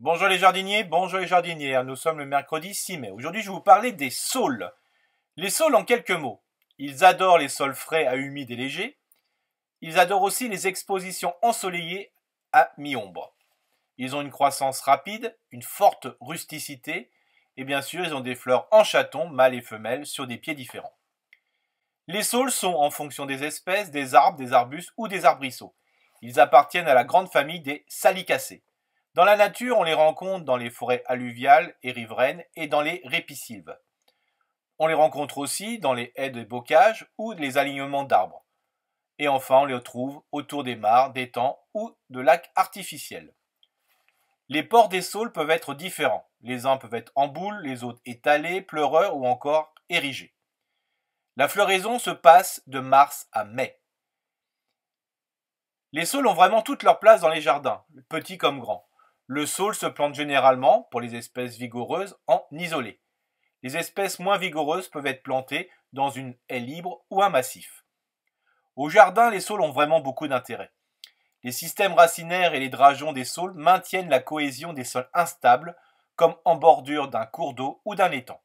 Bonjour les jardiniers, bonjour les jardinières, nous sommes le mercredi 6 mai. Aujourd'hui je vais vous parler des saules. Les saules en quelques mots. Ils adorent les sols frais à humides et légers. Ils adorent aussi les expositions ensoleillées à mi-ombre. Ils ont une croissance rapide, une forte rusticité et bien sûr ils ont des fleurs en chaton, mâles et femelles, sur des pieds différents. Les saules sont, en fonction des espèces, des arbres, des arbustes ou des arbrisseaux. Ils appartiennent à la grande famille des salicacées. Dans la nature, on les rencontre dans les forêts alluviales et riveraines et dans les répisylves. On les rencontre aussi dans les haies de bocages ou les alignements d'arbres. Et enfin, on les retrouve autour des mares, des temps ou de lacs artificiels. Les ports des saules peuvent être différents. Les uns peuvent être en boule, les autres étalés, pleureurs ou encore érigés. La floraison se passe de mars à mai. Les saules ont vraiment toute leur place dans les jardins, petits comme grands. Le saule se plante généralement, pour les espèces vigoureuses, en isolé. Les espèces moins vigoureuses peuvent être plantées dans une haie libre ou un massif. Au jardin, les saules ont vraiment beaucoup d'intérêt. Les systèmes racinaires et les drageons des saules maintiennent la cohésion des sols instables, comme en bordure d'un cours d'eau ou d'un étang.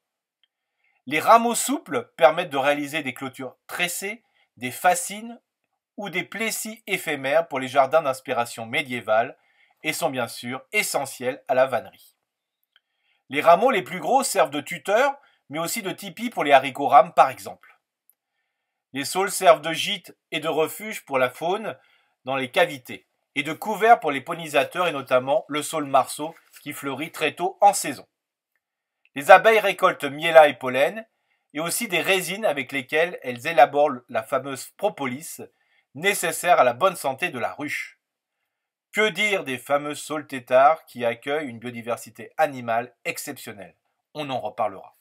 Les rameaux souples permettent de réaliser des clôtures tressées, des fascines ou des plessis éphémères pour les jardins d'inspiration médiévale et sont bien sûr essentiels à la vannerie. Les rameaux les plus gros servent de tuteurs, mais aussi de tipis pour les haricots rames par exemple. Les saules servent de gîte et de refuge pour la faune dans les cavités, et de couvert pour les pollinisateurs et notamment le saule marceau qui fleurit très tôt en saison. Les abeilles récoltent miella et pollen, et aussi des résines avec lesquelles elles élaborent la fameuse propolis, nécessaire à la bonne santé de la ruche. Que dire des fameux saules tétards qui accueillent une biodiversité animale exceptionnelle On en reparlera.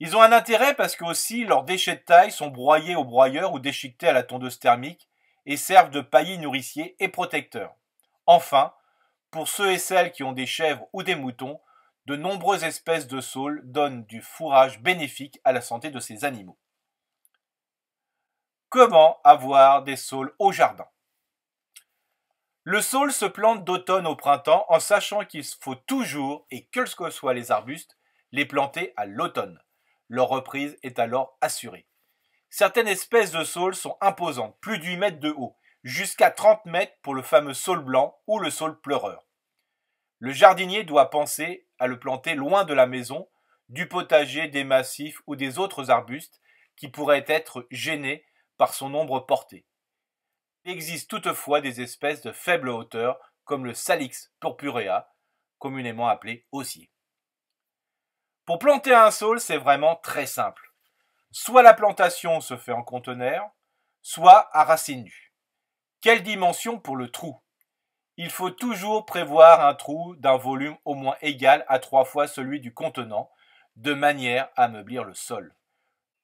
Ils ont un intérêt parce que aussi leurs déchets de taille sont broyés au broyeur ou déchiquetés à la tondeuse thermique et servent de paillis nourriciers et protecteurs. Enfin, pour ceux et celles qui ont des chèvres ou des moutons, de nombreuses espèces de saules donnent du fourrage bénéfique à la santé de ces animaux. Comment avoir des saules au jardin le saule se plante d'automne au printemps en sachant qu'il faut toujours, et ce que soient les arbustes, les planter à l'automne. Leur reprise est alors assurée. Certaines espèces de saules sont imposantes, plus de 8 mètres de haut, jusqu'à 30 mètres pour le fameux saule blanc ou le saule pleureur. Le jardinier doit penser à le planter loin de la maison, du potager, des massifs ou des autres arbustes qui pourraient être gênés par son ombre portée. Il existe toutefois des espèces de faible hauteur, comme le Salix purpurea, communément appelé osier. Pour planter un saule, c'est vraiment très simple. Soit la plantation se fait en conteneur, soit à racines nues. Quelle dimension pour le trou Il faut toujours prévoir un trou d'un volume au moins égal à trois fois celui du contenant, de manière à meublir le sol.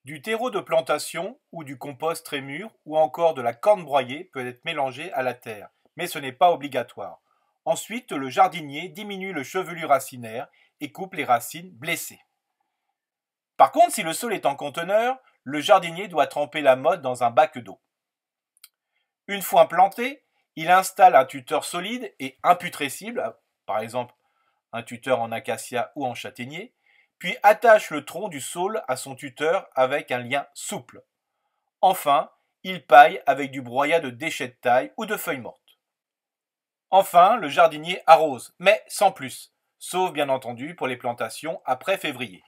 Du terreau de plantation ou du compost très mûr ou encore de la corne broyée peut être mélangé à la terre, mais ce n'est pas obligatoire. Ensuite, le jardinier diminue le chevelu racinaire et coupe les racines blessées. Par contre, si le sol est en conteneur, le jardinier doit tremper la mode dans un bac d'eau. Une fois planté, il installe un tuteur solide et imputrescible, par exemple un tuteur en acacia ou en châtaignier, puis attache le tronc du saule à son tuteur avec un lien souple. Enfin, il paille avec du broyat de déchets de taille ou de feuilles mortes. Enfin, le jardinier arrose, mais sans plus, sauf bien entendu pour les plantations après février.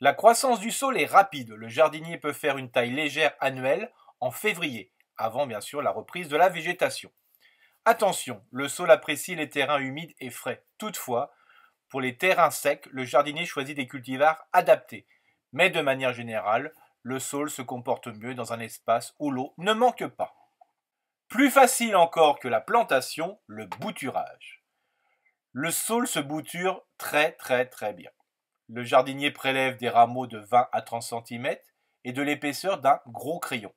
La croissance du saule est rapide, le jardinier peut faire une taille légère annuelle en février, avant bien sûr la reprise de la végétation. Attention, le saule apprécie les terrains humides et frais. Toutefois, pour les terrains secs, le jardinier choisit des cultivars adaptés. Mais de manière générale, le sol se comporte mieux dans un espace où l'eau ne manque pas. Plus facile encore que la plantation, le bouturage. Le saule se bouture très très très bien. Le jardinier prélève des rameaux de 20 à 30 cm et de l'épaisseur d'un gros crayon.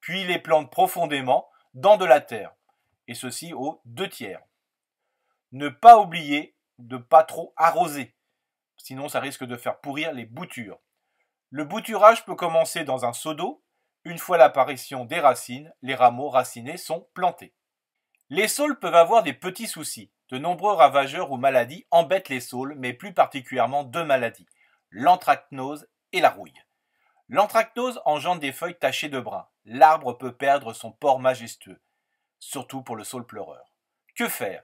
Puis les plante profondément dans de la terre, et ceci aux deux tiers. Ne pas oublier de pas trop arroser, sinon ça risque de faire pourrir les boutures. Le bouturage peut commencer dans un seau d'eau. Une fois l'apparition des racines, les rameaux racinés sont plantés. Les saules peuvent avoir des petits soucis. De nombreux ravageurs ou maladies embêtent les saules, mais plus particulièrement deux maladies, l'anthracnose et la rouille. L'anthracnose engendre des feuilles tachées de brun. L'arbre peut perdre son port majestueux, surtout pour le saule pleureur. Que faire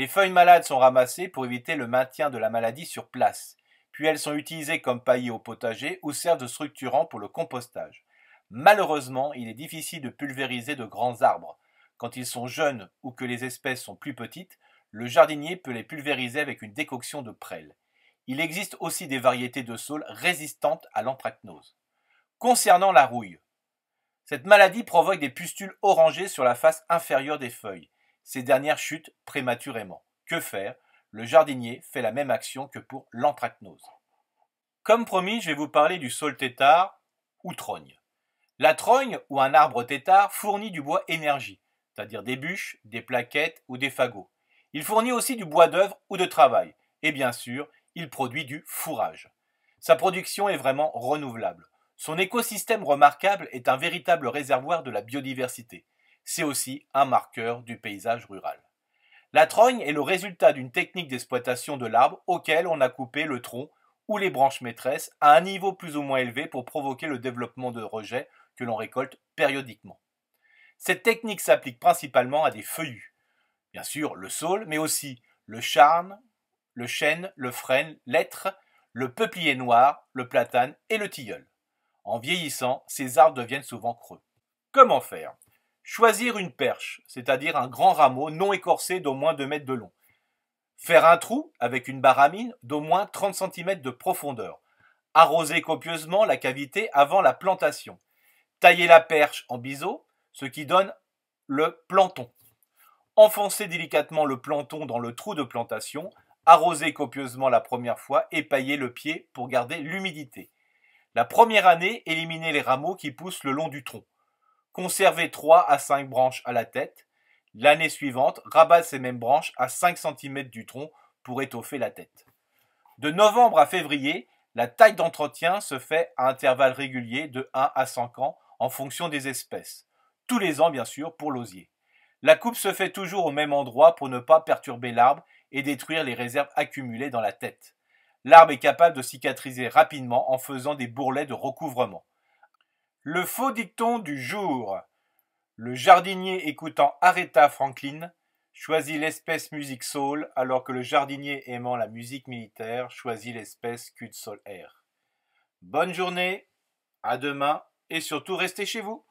les feuilles malades sont ramassées pour éviter le maintien de la maladie sur place, puis elles sont utilisées comme paillis au potager ou servent de structurant pour le compostage. Malheureusement, il est difficile de pulvériser de grands arbres. Quand ils sont jeunes ou que les espèces sont plus petites, le jardinier peut les pulvériser avec une décoction de prêle. Il existe aussi des variétés de saules résistantes à l'anthracnose. Concernant la rouille, cette maladie provoque des pustules orangées sur la face inférieure des feuilles ces dernières chutent prématurément. Que faire Le jardinier fait la même action que pour l'anthracnose. Comme promis, je vais vous parler du sol tétard ou trogne. La trogne ou un arbre tétard fournit du bois énergie, c'est-à-dire des bûches, des plaquettes ou des fagots. Il fournit aussi du bois d'œuvre ou de travail. Et bien sûr, il produit du fourrage. Sa production est vraiment renouvelable. Son écosystème remarquable est un véritable réservoir de la biodiversité c'est aussi un marqueur du paysage rural. La trogne est le résultat d'une technique d'exploitation de l'arbre auquel on a coupé le tronc ou les branches maîtresses à un niveau plus ou moins élevé pour provoquer le développement de rejets que l'on récolte périodiquement. Cette technique s'applique principalement à des feuillus, bien sûr le saule, mais aussi le charme, le chêne, le frêne, l'être, le peuplier noir, le platane et le tilleul. En vieillissant, ces arbres deviennent souvent creux. Comment faire Choisir une perche, c'est-à-dire un grand rameau non écorcé d'au moins 2 mètres de long. Faire un trou avec une baramine d'au moins 30 cm de profondeur. Arroser copieusement la cavité avant la plantation. Tailler la perche en biseau, ce qui donne le planton. Enfoncer délicatement le planton dans le trou de plantation, arroser copieusement la première fois et pailler le pied pour garder l'humidité. La première année, éliminer les rameaux qui poussent le long du tronc. Conservez 3 à 5 branches à la tête. L'année suivante, rabat ces mêmes branches à 5 cm du tronc pour étoffer la tête. De novembre à février, la taille d'entretien se fait à intervalles réguliers de 1 à 5 ans en fonction des espèces. Tous les ans, bien sûr, pour l'osier. La coupe se fait toujours au même endroit pour ne pas perturber l'arbre et détruire les réserves accumulées dans la tête. L'arbre est capable de cicatriser rapidement en faisant des bourrelets de recouvrement. Le faux dicton du jour. Le jardinier écoutant Aretha Franklin choisit l'espèce musique soul alors que le jardinier aimant la musique militaire choisit l'espèce cul de sol air. Bonne journée, à demain et surtout restez chez vous.